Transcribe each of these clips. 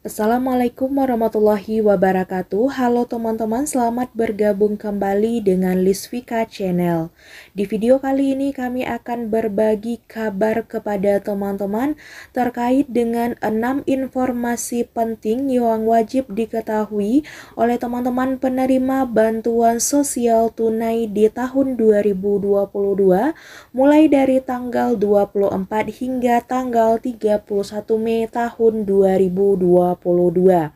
Assalamualaikum warahmatullahi wabarakatuh. Halo teman-teman, selamat bergabung kembali dengan Lisvika Channel. Di video kali ini kami akan berbagi kabar kepada teman-teman terkait dengan 6 informasi penting yang wajib diketahui oleh teman-teman penerima bantuan sosial tunai di tahun 2022 mulai dari tanggal 24 hingga tanggal 31 Mei tahun 2022. 2022.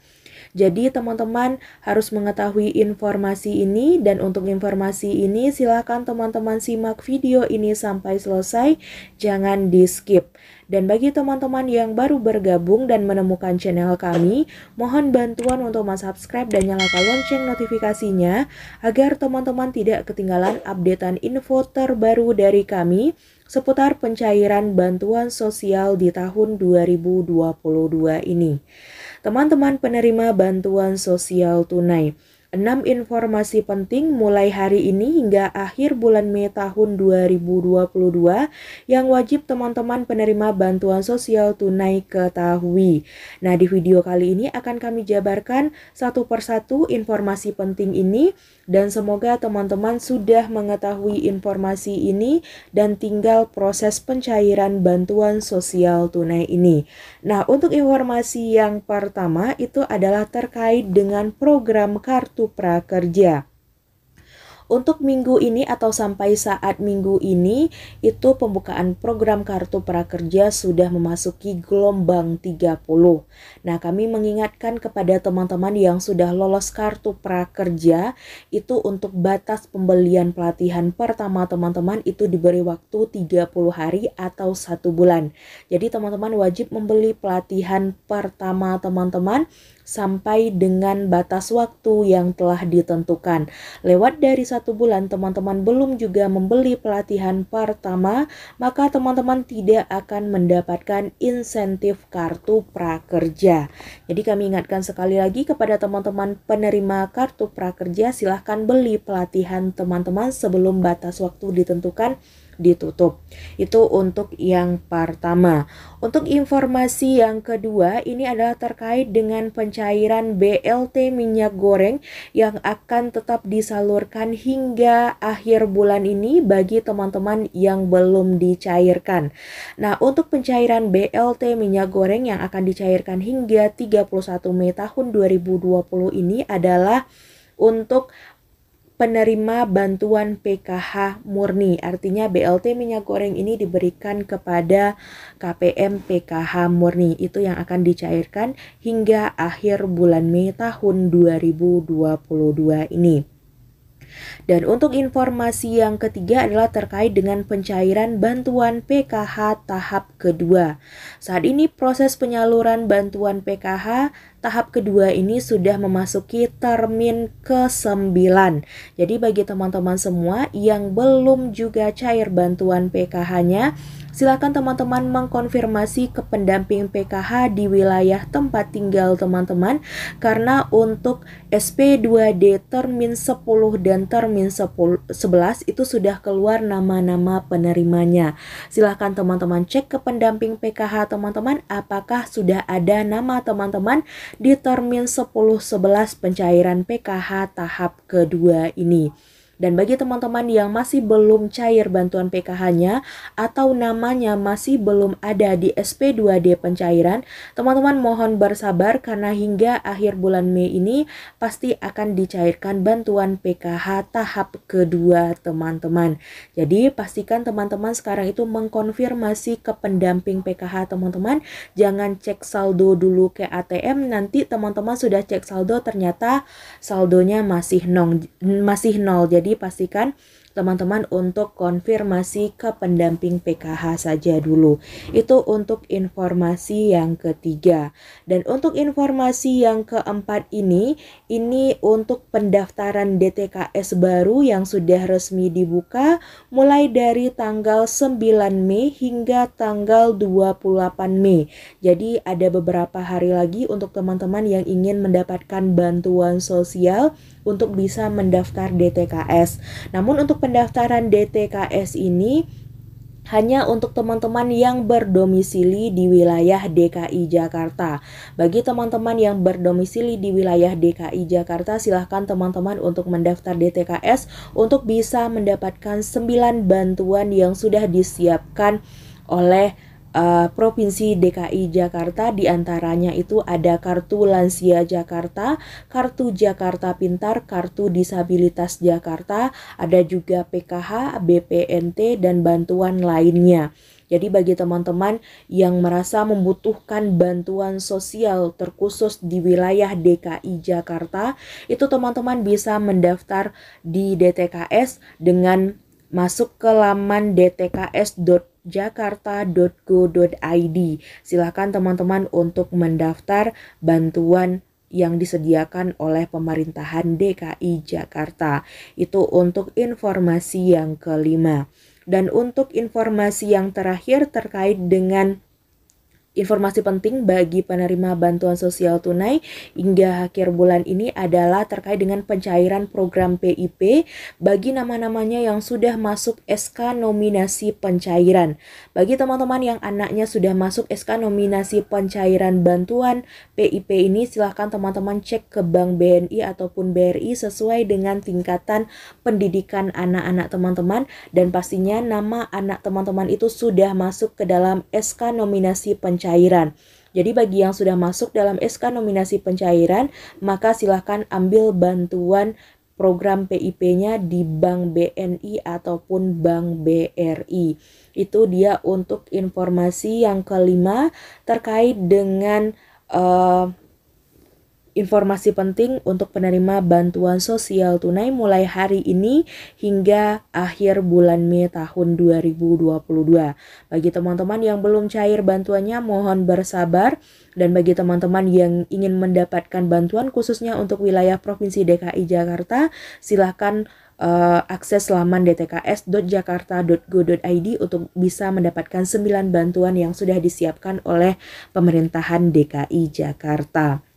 Jadi teman-teman harus mengetahui informasi ini dan untuk informasi ini silahkan teman-teman simak video ini sampai selesai, jangan di skip. Dan bagi teman-teman yang baru bergabung dan menemukan channel kami, mohon bantuan untuk subscribe dan nyalakan lonceng notifikasinya agar teman-teman tidak ketinggalan updatean info terbaru dari kami seputar pencairan bantuan sosial di tahun 2022 ini. Teman-teman penerima bantuan sosial tunai, 6 informasi penting mulai hari ini hingga akhir bulan Mei tahun 2022 yang wajib teman-teman penerima bantuan sosial tunai ketahui. Nah, di video kali ini akan kami jabarkan satu persatu informasi penting ini dan semoga teman-teman sudah mengetahui informasi ini dan tinggal proses pencairan bantuan sosial tunai ini. Nah, untuk informasi yang pertama itu adalah terkait dengan program kartu Prakerja. Untuk minggu ini atau sampai saat minggu ini itu pembukaan program kartu prakerja sudah memasuki gelombang 30. Nah, kami mengingatkan kepada teman-teman yang sudah lolos kartu prakerja itu untuk batas pembelian pelatihan pertama teman-teman itu diberi waktu 30 hari atau satu bulan. Jadi teman-teman wajib membeli pelatihan pertama teman-teman sampai dengan batas waktu yang telah ditentukan. Lewat dari satu bulan teman-teman belum juga membeli pelatihan pertama, maka teman-teman tidak akan mendapatkan insentif kartu prakerja. Jadi kami ingatkan sekali lagi kepada teman-teman penerima kartu prakerja silahkan beli pelatihan teman-teman sebelum batas waktu ditentukan ditutup. Itu untuk yang pertama. Untuk informasi yang kedua, ini adalah terkait dengan pencairan BLT minyak goreng yang akan tetap disalurkan hingga akhir bulan ini bagi teman-teman yang belum dicairkan. Nah, untuk pencairan BLT minyak goreng yang akan dicairkan hingga 31 Mei tahun 2020 ini adalah untuk penerima bantuan PKH murni. Artinya BLT minyak goreng ini diberikan kepada KPM PKH murni. Itu yang akan dicairkan hingga akhir bulan Mei tahun 2022 ini. Dan untuk informasi yang ketiga adalah terkait dengan pencairan bantuan PKH tahap kedua. Saat ini proses penyaluran bantuan PKH tahap kedua ini sudah memasuki termin ke-9. Jadi bagi teman-teman semua yang belum juga cair bantuan PKH-nya, silakan teman-teman mengkonfirmasi ke pendamping PKH di wilayah tempat tinggal teman-teman karena untuk SP2D termin 10 dan termin 10, 11 itu sudah keluar nama-nama penerimanya. Silakan teman-teman cek ke pendamping PKH teman-teman apakah sudah ada nama teman-teman di termin 10-11 pencairan PKH tahap kedua ini. Dan bagi teman-teman yang masih belum cair bantuan PKH-nya atau namanya masih belum ada di SP2D pencairan, teman-teman mohon bersabar karena hingga akhir bulan Mei ini pasti akan dicairkan bantuan PKH tahap kedua teman-teman. Jadi pastikan teman-teman sekarang itu mengkonfirmasi ke pendamping PKH teman-teman, jangan cek saldo dulu ke ATM nanti teman-teman sudah cek saldo ternyata saldonya masih nol masih nol. Jadi jadi pastikan teman-teman untuk konfirmasi ke pendamping PKH saja dulu. Itu untuk informasi yang ketiga. Dan untuk informasi yang keempat ini, ini untuk pendaftaran DTKS baru yang sudah resmi dibuka mulai dari tanggal 9 Mei hingga tanggal 28 Mei. Jadi ada beberapa hari lagi untuk teman-teman yang ingin mendapatkan bantuan sosial untuk bisa mendaftar DTKS. Namun untuk pendaftaran DTKS ini hanya untuk teman-teman yang berdomisili di wilayah DKI Jakarta. Bagi teman-teman yang berdomisili di wilayah DKI Jakarta, silahkan teman-teman untuk mendaftar DTKS untuk bisa mendapatkan 9 bantuan yang sudah disiapkan oleh uh, provinsi DKI Jakarta diantaranya itu ada kartu lansia Jakarta, kartu Jakarta Pintar, kartu disabilitas Jakarta, ada juga PKH, BPNT dan bantuan lainnya. Jadi bagi teman-teman yang merasa membutuhkan bantuan sosial terkhusus di wilayah DKI Jakarta, itu teman-teman bisa mendaftar di DTKS dengan masuk ke laman dtks.jakarta.go.id. Silakan teman-teman untuk mendaftar bantuan yang disediakan oleh pemerintahan DKI Jakarta. Itu untuk informasi yang kelima. Dan untuk informasi yang terakhir terkait dengan Informasi penting bagi penerima bantuan sosial tunai hingga akhir bulan ini adalah terkait dengan pencairan program PIP bagi nama-namanya yang sudah masuk SK nominasi pencairan. Bagi teman-teman yang anaknya sudah masuk SK nominasi pencairan bantuan PIP ini silahkan teman-teman cek ke Bank BNI ataupun BRI sesuai dengan tingkatan pendidikan anak-anak teman-teman dan pastinya nama anak teman-teman itu sudah masuk ke dalam SK nominasi pencairan pencairan. Jadi bagi yang sudah masuk dalam SK nominasi pencairan, maka silahkan ambil bantuan program PIP-nya di Bank BNI ataupun Bank BRI. Itu dia untuk informasi yang kelima terkait dengan uh, informasi penting untuk penerima bantuan sosial tunai mulai hari ini hingga akhir bulan Mei tahun 2022. Bagi teman-teman yang belum cair bantuannya mohon bersabar dan bagi teman-teman yang ingin mendapatkan bantuan khususnya untuk wilayah Provinsi DKI Jakarta silahkan uh, akses laman dtks.jakarta.go.id untuk bisa mendapatkan 9 bantuan yang sudah disiapkan oleh pemerintahan DKI Jakarta.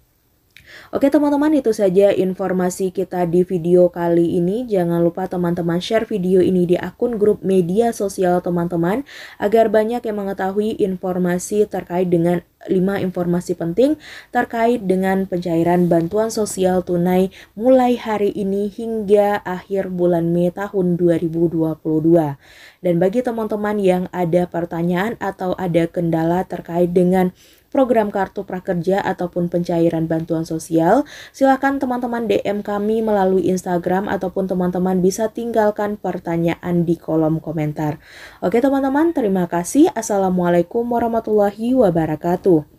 Oke teman-teman itu saja informasi kita di video kali ini. Jangan lupa teman-teman share video ini di akun grup media sosial teman-teman agar banyak yang mengetahui informasi terkait dengan 5 informasi penting terkait dengan pencairan bantuan sosial tunai mulai hari ini hingga akhir bulan Mei tahun 2022. Dan bagi teman-teman yang ada pertanyaan atau ada kendala terkait dengan program kartu prakerja ataupun pencairan bantuan sosial, silakan teman-teman DM kami melalui Instagram ataupun teman-teman bisa tinggalkan pertanyaan di kolom komentar. Oke teman-teman, terima kasih. Assalamualaikum warahmatullahi wabarakatuh.